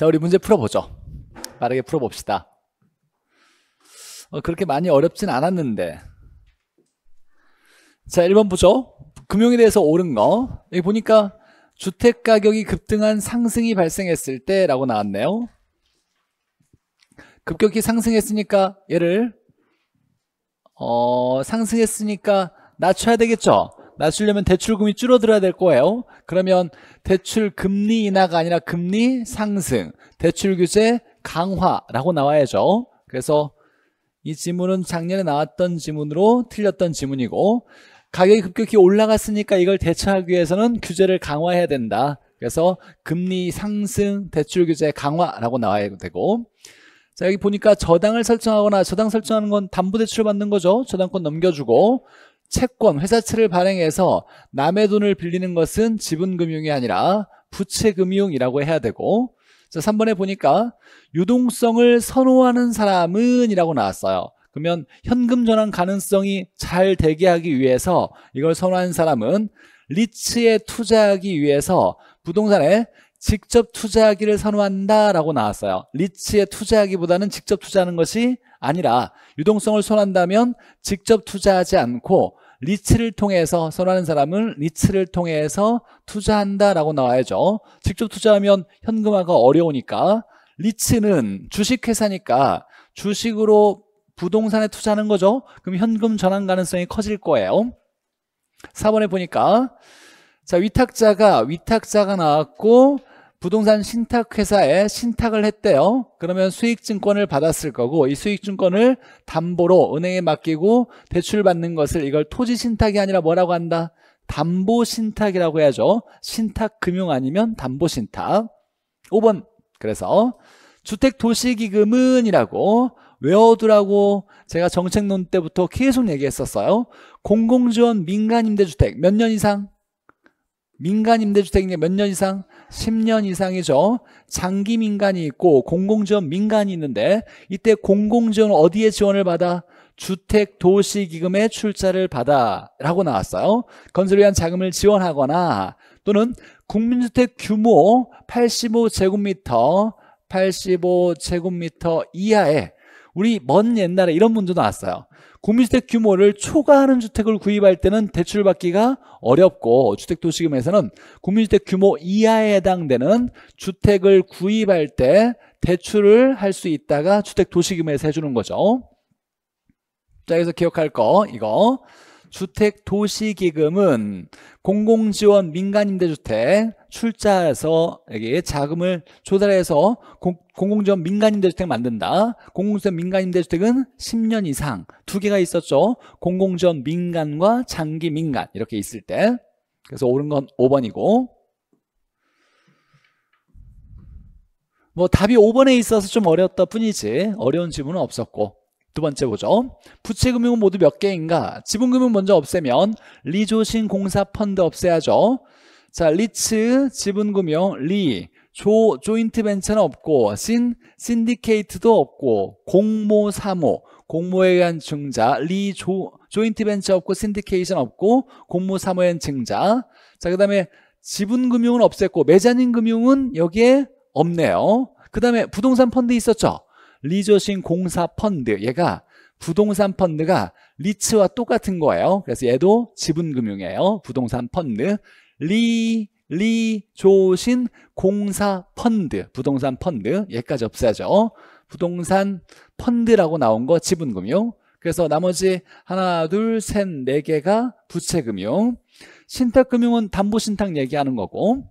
자, 우리 문제 풀어보죠. 빠르게 풀어봅시다. 어, 그렇게 많이 어렵진 않았는데. 자, 1번 보죠. 금융에 대해서 오른 거. 여기 보니까 주택 가격이 급등한 상승이 발생했을 때라고 나왔네요. 급격히 상승했으니까 얘를 어, 상승했으니까 낮춰야 되겠죠. 낮추려면 대출금이 줄어들어야 될 거예요 그러면 대출 금리 인하가 아니라 금리 상승 대출 규제 강화라고 나와야죠 그래서 이 지문은 작년에 나왔던 지문으로 틀렸던 지문이고 가격이 급격히 올라갔으니까 이걸 대처하기 위해서는 규제를 강화해야 된다 그래서 금리 상승 대출 규제 강화라고 나와야 되고 자 여기 보니까 저당을 설정하거나 저당 설정하는 건 담보대출 받는 거죠 저당권 넘겨주고 채권, 회사채를 발행해서 남의 돈을 빌리는 것은 지분금융이 아니라 부채금융이라고 해야 되고 자 3번에 보니까 유동성을 선호하는 사람은 이라고 나왔어요 그러면 현금 전환 가능성이 잘 되게 하기 위해서 이걸 선호하는 사람은 리츠에 투자하기 위해서 부동산에 직접 투자하기를 선호한다라고 나왔어요. 리츠에 투자하기보다는 직접 투자하는 것이 아니라 유동성을 선한다면 호 직접 투자하지 않고 리츠를 통해서 선호하는 사람은 리츠를 통해서 투자한다라고 나와야죠. 직접 투자하면 현금화가 어려우니까 리츠는 주식회사니까 주식으로 부동산에 투자하는 거죠. 그럼 현금 전환 가능성이 커질 거예요. 4번에 보니까 자 위탁자가 위탁자가 나왔고 부동산 신탁회사에 신탁을 했대요. 그러면 수익증권을 받았을 거고 이 수익증권을 담보로 은행에 맡기고 대출받는 것을 이걸 토지신탁이 아니라 뭐라고 한다? 담보신탁이라고 해야죠. 신탁금융 아니면 담보신탁. 5번 그래서 주택도시기금은 이라고 외워두라고 제가 정책론 때부터 계속 얘기했었어요. 공공지원 민간임대주택 몇 년 이상? 민간 임대주택이 몇년 이상? 10년 이상이죠. 장기 민간이 있고 공공지원 민간이 있는데 이때 공공지원 어디에 지원을 받아? 주택 도시 기금의 출자를 받아라고 나왔어요. 건설을 위한 자금을 지원하거나 또는 국민주택 규모 85제곱미터 85제곱미터 이하에 우리 먼 옛날에 이런 문제 나왔어요. 국민주택 규모를 초과하는 주택을 구입할 때는 대출받기가 어렵고 주택도시금에서는 국민주택 규모 이하에 해당되는 주택을 구입할 때 대출을 할 수 있다가 주택도시금에서 해주는 거죠 자 여기서 기억할 거 이거 주택 도시 기금은 공공 지원 민간 임대주택 출자해서 여기 자금을 조달해서 공공 지원 민간 임대주택 만든다. 공공 지원 민간 임대주택은 10년 이상 두 개가 있었죠. 공공 지원 민간과 장기 민간 이렇게 있을 때. 그래서 옳은 건 5번이고 뭐 답이 5번에 있어서 좀 어려웠다 뿐이지 어려운 질문은 없었고 두 번째 보죠. 부채금융은 모두 몇 개인가? 지분금융 먼저 없애면 리조신 공사 펀드 없애야죠. 자, 리츠 지분금융 리 조, 조인트 벤처는 없고 신 신디케이트도 없고 공모 사모 공모에 의한 증자 리 조, 조인트 벤처 없고 신디케이션 없고 공모 사모에 의한 증자 자, 그다음에 지분 금융은 없앴고 매자닌 금융은 여기에 없네요. 그다음에 부동산 펀드 있었죠. 리조신 공사 펀드 얘가 부동산 펀드가 리츠와 똑같은 거예요 그래서 얘도 지분금융이에요 부동산 펀드 리 리조신 공사 펀드 부동산 펀드 얘까지 없애죠 부동산 펀드라고 나온 거 지분금융 그래서 나머지 하나 둘 셋 네 개가 부채금융 신탁금융은 담보신탁 얘기하는 거고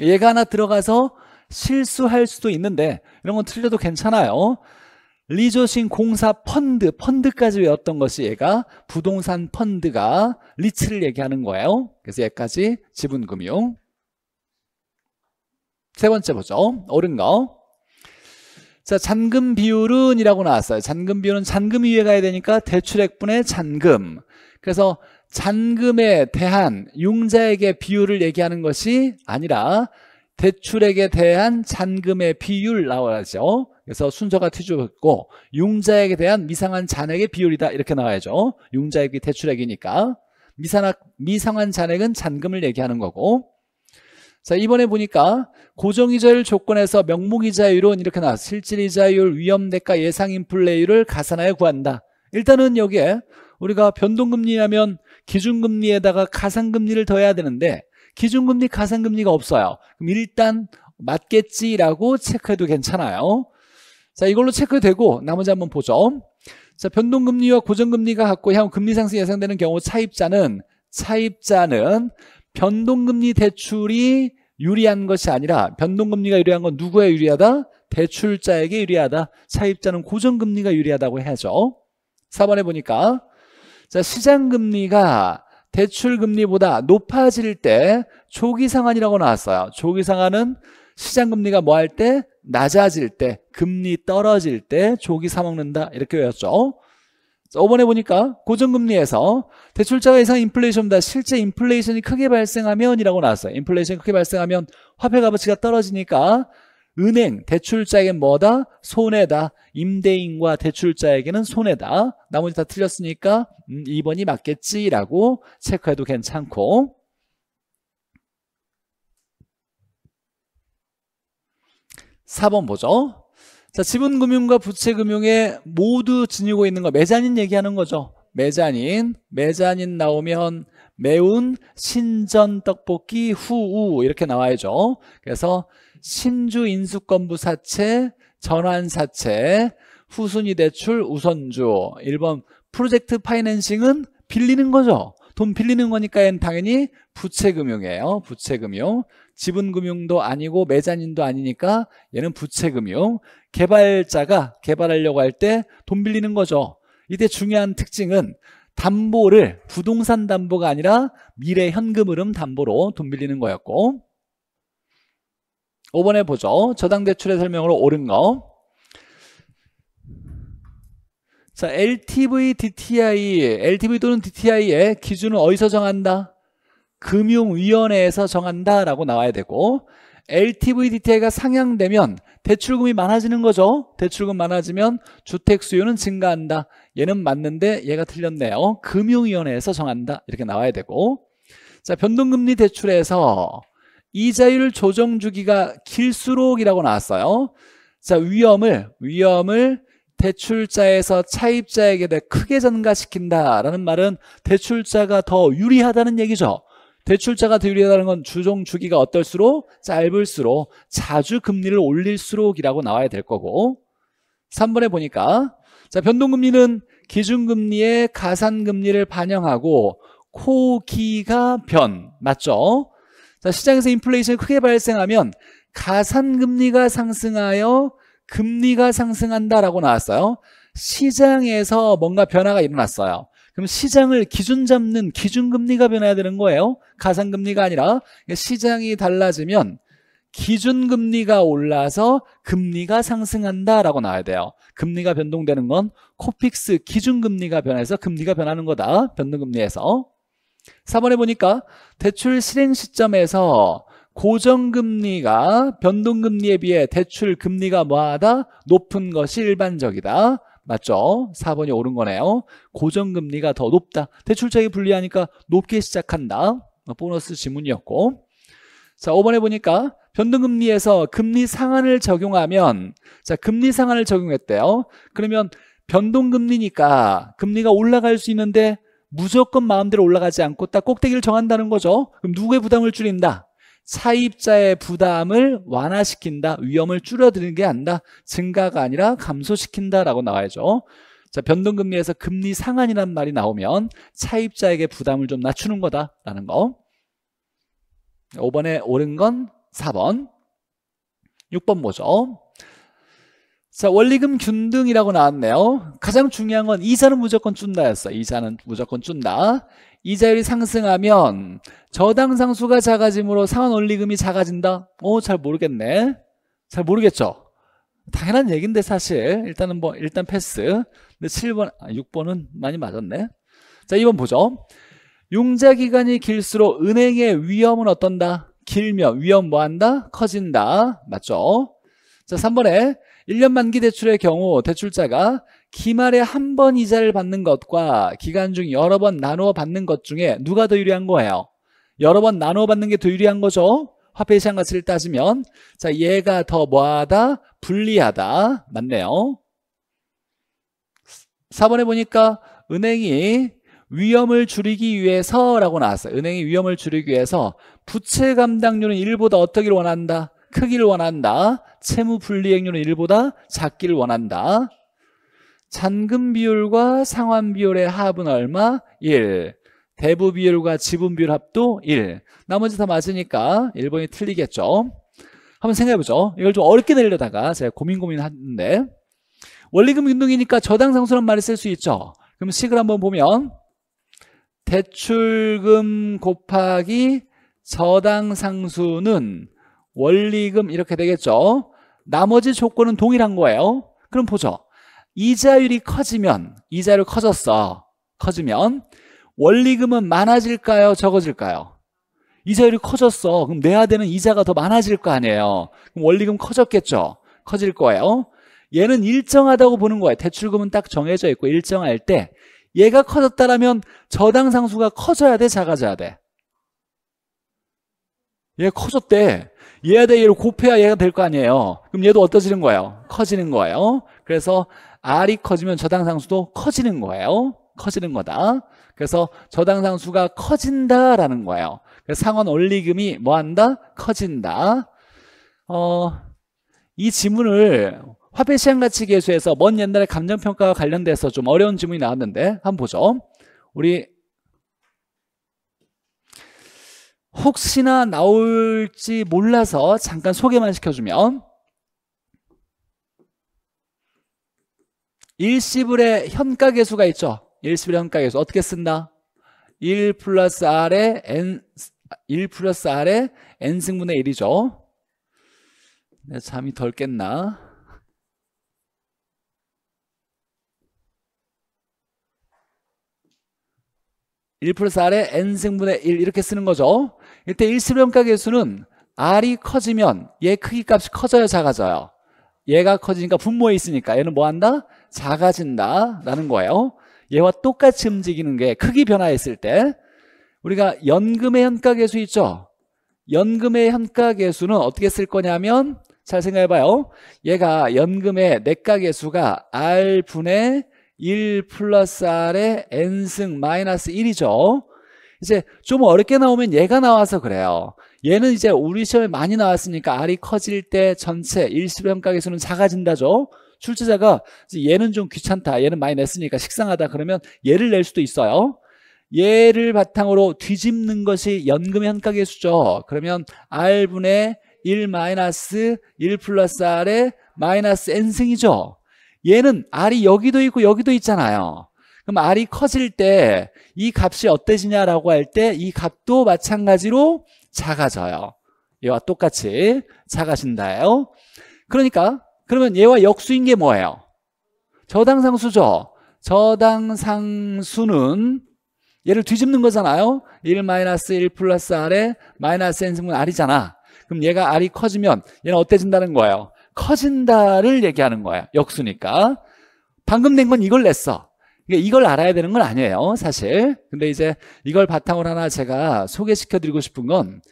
얘가 하나 들어가서 실수할 수도 있는데 이런 건 틀려도 괜찮아요 리조신 공사 펀드 펀드까지 외웠던 것이 얘가 부동산 펀드가 리츠를 얘기하는 거예요 그래서 얘까지 지분금융 세 번째 보죠 옳은 거 자, 잔금 비율은 이라고 나왔어요. 잔금 비율은 잔금 위에 가야 되니까 대출액분의 잔금. 그래서 잔금에 대한 융자에게 비율을 얘기하는 것이 아니라 대출액에 대한 잔금의 비율 나와야죠. 그래서 순서가 트집었고 융자액에 대한 미상한 잔액의 비율이다 이렇게 나와야죠. 융자액이 대출액이니까 미상학, 미상한 잔액은 잔금을 얘기하는 거고 자 이번에 보니까 고정이자율 조건에서 명목이자율은 이렇게 나와 실질이자율, 위험대가, 예상인플레이를 가산하여 구한다. 일단은 여기에 우리가 변동금리 하면 기준금리에다가 가산금리를 더해야 되는데 기준금리, 가산금리가 없어요. 그럼 일단 맞겠지라고 체크해도 괜찮아요. 자, 이걸로 체크되고 나머지 한번 보죠. 자, 변동금리와 고정금리가 같고 향후 금리 상승 예상되는 경우 차입자는 차입자는 변동금리 대출이 유리한 것이 아니라 변동금리가 유리한 건 누구에 유리하다? 대출자에게 유리하다. 차입자는 고정금리가 유리하다고 해야죠. 4번에 보니까 자 시장금리가 대출금리보다 높아질 때조기상환이라고 나왔어요 조기상환은 시장금리가 뭐 할 때? 낮아질 때 금리 떨어질 때 조기 사먹는다 이렇게 외웠죠 자, 5번에 보니까 고정금리에서 대출자가 이상 인플레이션보다 실제 인플레이션이 크게 발생하면 이라고 나왔어요 인플레이션이 크게 발생하면 화폐 가어치가 떨어지니까 은행, 대출자에게 뭐다? 손해다. 임대인과 대출자에게는 손해다. 나머지 다 틀렸으니까 음, 2번이 맞겠지라고 체크해도 괜찮고 4번 보죠. 자, 지분금융과 부채금융에 모두 지니고 있는 거 매자닌 얘기하는 거죠. 매자닌, 매자닌 나오면 매운 신전 떡볶이 후우 이렇게 나와야죠. 그래서 신주 인수권부 사채, 전환 사채, 후순위 대출 우선주 1번 프로젝트 파이낸싱은 빌리는 거죠. 돈 빌리는 거니까 당연히 부채금융이에요. 부채금융. 지분금융도 아니고 매자인도 아니니까 얘는 부채금융. 개발자가 개발하려고 할 때 돈 빌리는 거죠. 이때 중요한 특징은 담보를 부동산 담보가 아니라 미래 현금 흐름 담보로 돈 빌리는 거였고 5번에 보죠. 저당대출의 설명으로 옳은 거. 자, LTV, DTI, LTV 또는 DTI의 기준은 어디서 정한다? 금융위원회에서 정한다라고 나와야 되고 LTV, DTI가 상향되면 대출금이 많아지는 거죠. 대출금 많아지면 주택 수요는 증가한다. 얘는 맞는데 얘가 틀렸네요. 금융위원회에서 정한다. 이렇게 나와야 되고 자, 변동금리 대출에서 이자율 조정 주기가 길수록이라고 나왔어요. 자, 위험을 위험을 대출자에서 차입자에게 대 크게 전가시킨다라는 말은 대출자가 더 유리하다는 얘기죠. 대출자가 더 유리하다는 건 주종 주기가 어떨수록 짧을수록 자주 금리를 올릴수록이라고 나와야 될 거고 3번에 보니까 자 변동금리는 기준금리에 가산금리를 반영하고 코기가 변 맞죠? 자, 시장에서 인플레이션이 크게 발생하면 가산금리가 상승하여 금리가 상승한다라고 나왔어요. 시장에서 뭔가 변화가 일어났어요. 그럼 시장을 기준 잡는 기준금리가 변해야 되는 거예요. 가산금리가 아니라 그러니까 시장이 달라지면 기준금리가 올라서 금리가 상승한다라고 나와야 돼요. 금리가 변동되는 건 코픽스 기준금리가 변해서 금리가 변하는 거다. 변동금리에서. 4번에 보니까 대출 실행 시점에서 고정금리가 변동금리에 비해 대출 금리가 뭐하다? 높은 것이 일반적이다. 맞죠? 4번이 옳은 거네요. 고정금리가 더 높다. 대출자에게 불리하니까 높게 시작한다. 보너스 지문이었고 자 5번에 보니까 변동금리에서 금리 상한을 적용하면 자 금리 상한을 적용했대요. 그러면 변동금리니까 금리가 올라갈 수 있는데 무조건 마음대로 올라가지 않고 딱 꼭대기를 정한다는 거죠. 그럼 누구의 부담을 줄인다? 차입자의 부담을 완화시킨다. 위험을 줄여드리는 게 아니라 증가가 아니라 감소시킨다라고 나와야죠. 자, 변동금리에서 금리 상한이란 말이 나오면 차입자에게 부담을 좀 낮추는 거다라는 거. 5번에 옳은 건 4번. 6번 뭐죠? 자 원리금 균등이라고 나왔네요 가장 중요한 건 이자는 무조건 준다였어 이자는 무조건 준다 이자율이 상승하면 저당 상수가 작아짐으로 상환 원리금이 작아진다? 어, 잘 모르겠네 잘 모르겠죠 당연한 얘긴데 사실 일단은 뭐 일단 패스 근데 7번, 아, 6번은 많이 맞았네 자 2번 보죠 융자기간이 길수록 은행의 위험은 어떤다? 길면 위험 뭐한다? 커진다 맞죠? 자 3번에 1년 만기 대출의 경우 대출자가 기말에 한 번 이자를 받는 것과 기간 중 여러 번 나누어 받는 것 중에 누가 더 유리한 거예요? 여러 번 나누어 받는 게 더 유리한 거죠? 화폐 시장 가치를 따지면 자 얘가 더 뭐하다? 불리하다. 맞네요. 4번에 보니까 은행이 위험을 줄이기 위해서라고 나왔어요. 은행이 위험을 줄이기 위해서 부채 감당률은 1보다 어떻게 원한다? 크기를 원한다. 채무 분리액률은 1보다 작기를 원한다. 잔금 비율과 상환 비율의 합은 얼마? 1. 대부 비율과 지분 비율 합도 1. 나머지 다 맞으니까 1번이 틀리겠죠. 한번 생각해보죠. 이걸 좀 어렵게 내려다가 제가 고민 고민하는데 원리금 균등이니까 저당 상수란 말을 쓸수 있죠. 그럼 식을 한번 보면 대출금 곱하기 저당 상수는 원리금 이렇게 되겠죠 나머지 조건은 동일한 거예요 그럼 보죠 이자율이 커지면 이자율 커졌어 커지면 원리금은 많아질까요 적어질까요 이자율이 커졌어 그럼 내야 되는 이자가 더 많아질 거 아니에요 그럼 원리금 커졌겠죠 커질 거예요 얘는 일정하다고 보는 거예요 대출금은 딱 정해져 있고 일정할 때 얘가 커졌다라면 저당 상수가 커져야 돼 작아져야 돼얘 커졌대 얘대 얘를 곱해야 얘가 될 거 아니에요. 그럼 얘도 어떠지는 거예요? 커지는 거예요. 그래서 R이 커지면 저당상수도 커지는 거예요. 커지는 거다. 그래서 저당상수가 커진다라는 거예요. 상원 원리금이 뭐한다? 커진다. 어, 이 지문을 화폐시장 가치 계수에서 먼 옛날에 감정평가와 관련돼서 좀 어려운 지문이 나왔는데 한번 보죠. 우리 혹시나 나올지 몰라서 잠깐 소개만 시켜주면 1시불의 현가계수가 있죠. 1시불의 현가계수 어떻게 쓴다? 1 플러스 R에 N 1 플러스 R에 N승분의 1이죠. 내 잠이 덜 깼나? 1 플러스 R의 N승분의 1 이렇게 쓰는 거죠 이때 1수렴가 계수는 R이 커지면 얘 크기 값이 커져요 작아져요 얘가 커지니까 분모에 있으니까 얘는 뭐한다? 작아진다 라는 거예요 얘와 똑같이 움직이는 게 크기 변화했을 때 우리가 연금의 현가계수 있죠 연금의 현가계수는 어떻게 쓸 거냐면 잘 생각해봐요 얘가 연금의 내가계수가 R분의 1 플러스 R의 N승 마이너스 1이죠. 이제 좀 어렵게 나오면 얘가 나와서 그래요. 얘는 이제 우리 시험에 많이 나왔으니까 R이 커질 때 전체 일시평가계수는 작아진다죠. 출제자가 얘는 좀 귀찮다. 얘는 많이 냈으니까 식상하다. 그러면 얘를 낼 수도 있어요. 얘를 바탕으로 뒤집는 것이 연금 현가계수죠. 그러면 R분의 1 마이너스 1 플러스 R의 마이너스 N승이죠. 얘는 R이 여기도 있고 여기도 있잖아요. 그럼 R이 커질 때 이 값이 어때지냐라고 할 때 이 값도 마찬가지로 작아져요. 얘와 똑같이 작아진다요. 그러니까 그러면 얘와 역수인 게 뭐예요? 저당상수죠. 저당상수는 얘를 뒤집는 거잖아요. 1 마이너스 1 플러스 R에 마이너스 N승분 R이잖아. 그럼 얘가 R이 커지면 얘는 어때진다는 거예요? 커진다를 얘기하는 거야. 역수니까. 방금 낸 건 이걸 냈어. 그러니까 이걸 알아야 되는 건 아니에요, 사실. 근데 이제 이걸 바탕으로 하나 제가 소개시켜 드리고 싶은 건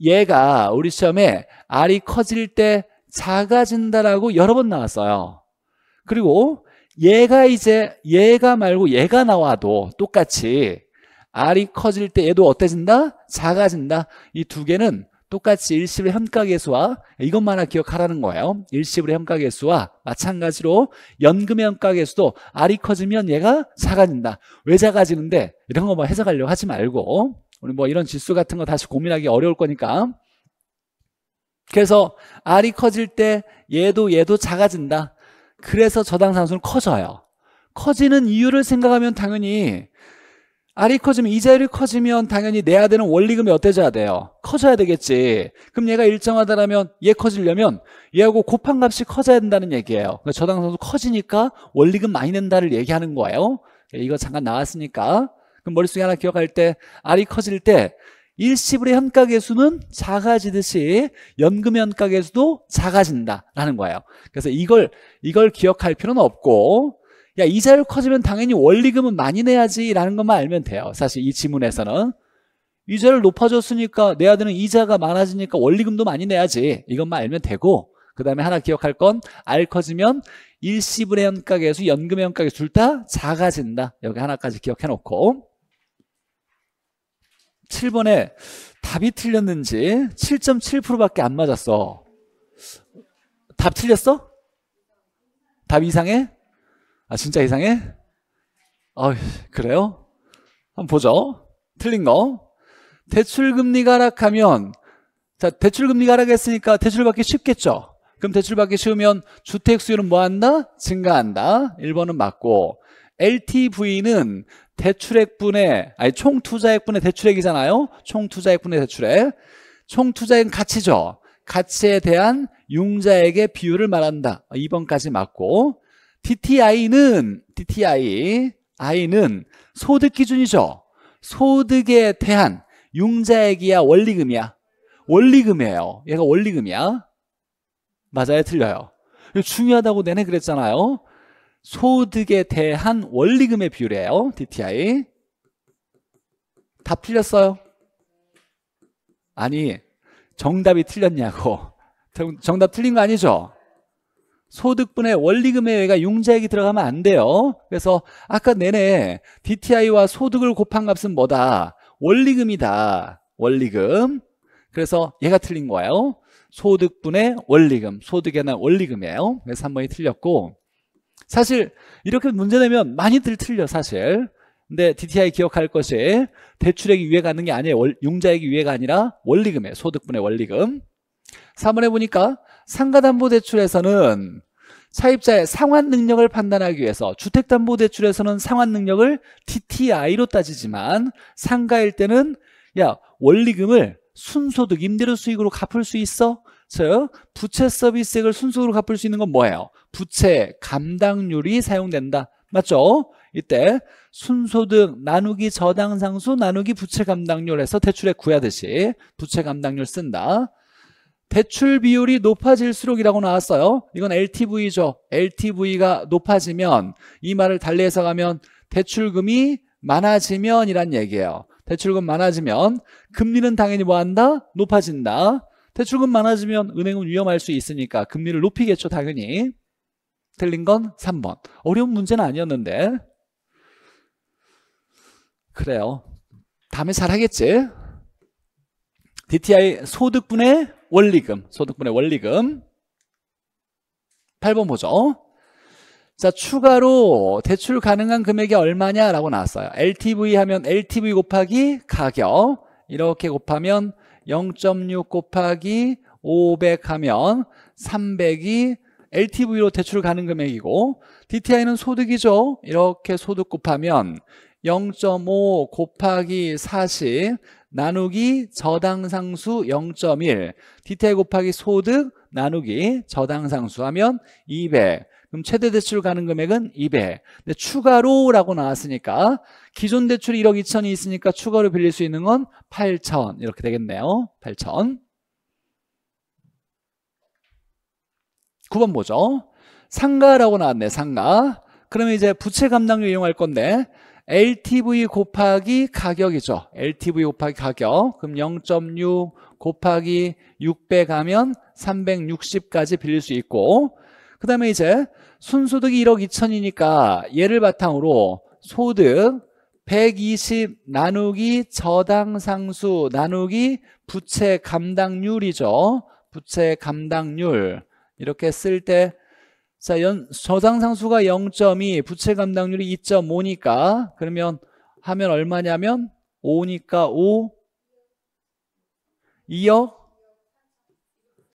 얘가 우리 시험에 R이 커질 때 작아진다라고 여러 번 나왔어요. 그리고 얘가 이제 얘가 말고 얘가 나와도 똑같이 R이 커질 때 얘도 어때진다? 작아진다. 이 두 개는 똑같이 일시불 현가계수와 이것만 하나 기억하라는 거예요. 일시불 현가계수와 마찬가지로 연금의 현가계수도 R이 커지면 얘가 작아진다. 왜 작아지는데 이런 거뭐 해석하려고 하지 말고 우리 뭐 이런 지수 같은 거 다시 고민하기 어려울 거니까 그래서 R이 커질 때 얘도 얘도 작아진다. 그래서 저당 상수는 커져요. 커지는 이유를 생각하면 당연히 R이 커지면 이자율이 커지면 당연히 내야 되는 원리금이 어때져야 돼요? 커져야 되겠지. 그럼 얘가 일정하다라면 얘 커지려면 얘하고 곱한 값이 커져야 된다는 얘기예요. 그러니까 저당선도 커지니까 원리금 많이 낸다를 얘기하는 거예요. 예, 이거 잠깐 나왔으니까. 그럼 머릿속에 하나 기억할 때 R이 커질 때 일시불의 현가계수는 작아지듯이 연금 현가계수도 작아진다라는 거예요. 그래서 이걸 이걸 기억할 필요는 없고 야 이자율 커지면 당연히 원리금은 많이 내야지라는 것만 알면 돼요 사실 이 지문에서는 이자율 높아졌으니까 내야 되는 이자가 많아지니까 원리금도 많이 내야지 이것만 알면 되고 그 다음에 하나 기억할 건 R 커지면 일시분의 연가계수 연금의 연가계수 둘 다 작아진다 여기 하나까지 기억해놓고 7번에 답이 틀렸는지 7.7%밖에 안 맞았어 답 틀렸어? 답 이상해? 아 진짜 이상해? 아 그래요? 한번 보죠. 틀린 거. 대출금리가 하락하면 자 대출금리가 하락했으니까 대출 받기 쉽겠죠. 그럼 대출 받기 쉬우면 주택 수요는 뭐 한다? 증가한다. 1번은 맞고 LTV는 대출액분의 아니 총 투자액분의 대출액이잖아요. 총 투자액분의 대출액. 총 투자액 가치죠. 가치에 대한 융자액의 비율을 말한다. 2번까지 맞고 DTI는 DTI I는 소득 기준이죠. 소득에 대한 융자액이야 원리금이야. 원리금이에요. 얘가 원리금이야. 맞아요, 틀려요. 중요하다고 내내 그랬잖아요. 소득에 대한 원리금의 비율이에요. DTI. 다 틀렸어요. 아니, 정답이 틀렸냐고. 정답 틀린 거 아니죠? 소득분의 원리금에 의해가 융자액이 들어가면 안 돼요 그래서 아까 내내 DTI와 소득을 곱한 값은 뭐다? 원리금이다 원리금 그래서 얘가 틀린 거예요 소득분의 원리금 소득에 난 원리금이에요 그래서 3번이 틀렸고 사실 이렇게 문제 내면 많이들 틀려 사실 근데 DTI 기억할 것이 대출액이 위에 가는 게 아니에요 융자액이 위에가 아니라 원리금에 소득분의 원리금 3번에 보니까 상가담보대출에서는 차입자의 상환 능력을 판단하기 위해서 주택담보대출에서는 상환 능력을 DTI로 따지지만 상가일 때는 야 원리금을 순소득 임대료 수익으로 갚을 수 있어? 즉 부채 서비스액을 순수로 갚을 수 있는 건 뭐예요? 부채 감당률이 사용된다. 맞죠? 이때 순소득 나누기 저당상수 나누기 부채 감당률에서 대출액 구하듯이 부채 감당률 쓴다. 대출 비율이 높아질수록이라고 나왔어요. 이건 LTV죠. LTV가 높아지면 이 말을 달리 해석하면 대출금이 많아지면 이란 얘기예요. 대출금 많아지면 금리는 당연히 뭐한다? 높아진다. 대출금 많아지면 은행은 위험할 수 있으니까 금리를 높이겠죠 당연히. 틀린 건 3번. 어려운 문제는 아니었는데. 그래요. 다음에 잘하겠지? DTI 소득분의 원리금, 소득분의 원리금. 8번 보죠. 자, 추가로 대출 가능한 금액이 얼마냐라고 나왔어요. LTV 하면 LTV 곱하기 가격. 이렇게 곱하면 0.6 곱하기 500 하면 300이 LTV로 대출 가능 금액이고 DTI는 소득이죠. 이렇게 소득 곱하면 0.5 곱하기 40 나누기 저당상수 0.1 디테일 곱하기 소득 나누기 저당상수 하면 200 그럼 최대 대출 가능 금액은 200 근데 추가로 라고 나왔으니까 기존 대출 이 1억 2천이 있으니까 추가로 빌릴 수 있는 건 8천 이렇게 되겠네요 8천 9번 보죠 상가라고 나왔네 상가 그러면 이제 부채 감당료 이용할 건데 LTV 곱하기 가격이죠. LTV 곱하기 가격. 그럼 0.6 곱하기 600 하면 360까지 빌릴 수 있고 그 다음에 이제 순소득이 1억 2천이니까 얘를 바탕으로 소득 120 나누기 저당상수 나누기 부채 감당률이죠. 부채 감당률 이렇게 쓸때 자, 연, 저장상수가 0.2, 부채 감당률이 2.5니까 그러면 하면 얼마냐면 5니까 5, 2억